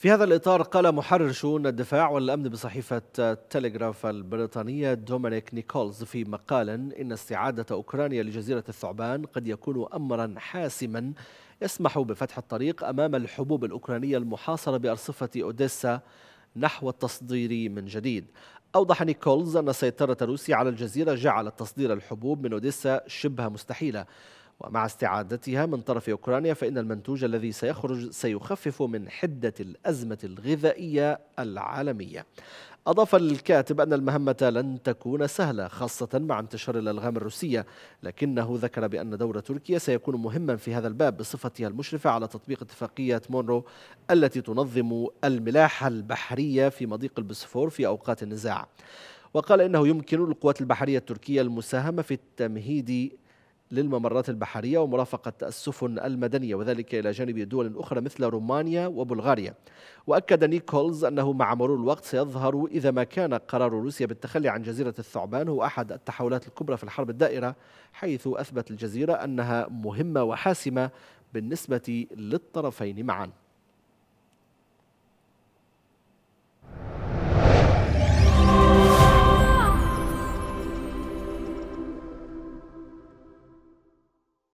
في هذا الإطار قال محرر شؤون الدفاع والأمن بصحيفة تلغراف البريطانية دومينيك نيكولز في مقال إن استعادة أوكرانيا لجزيرة الثعبان قد يكون أمرا حاسما يسمح بفتح الطريق أمام الحبوب الأوكرانية المحاصرة بأرصفة أوديسا نحو التصدير من جديد أوضح نيكولز أن سيطرة روسيا على الجزيرة جعلت تصدير الحبوب من أوديسا شبه مستحيلة ومع استعادتها من طرف أوكرانيا فإن المنتوج الذي سيخرج سيخفف من حدة الأزمة الغذائية العالمية أضاف الكاتب أن المهمة لن تكون سهلة خاصة مع انتشار الألغام الروسية لكنه ذكر بأن دور تركيا سيكون مهما في هذا الباب بصفتها المشرفة على تطبيق اتفاقية مونرو التي تنظم الملاحة البحرية في مضيق البسفور في أوقات النزاع وقال إنه يمكن للقوات البحرية التركية المساهمة في التمهيد للممرات البحرية ومرافقة السفن المدنية وذلك إلى جانب دول أخرى مثل رومانيا وبلغاريا وأكد نيكولز أنه مع مرور الوقت سيظهر إذا ما كان قرار روسيا بالتخلي عن جزيرة الثعبان هو أحد التحولات الكبرى في الحرب الدائرة حيث أثبت الجزيرة أنها مهمة وحاسمة بالنسبة للطرفين معاً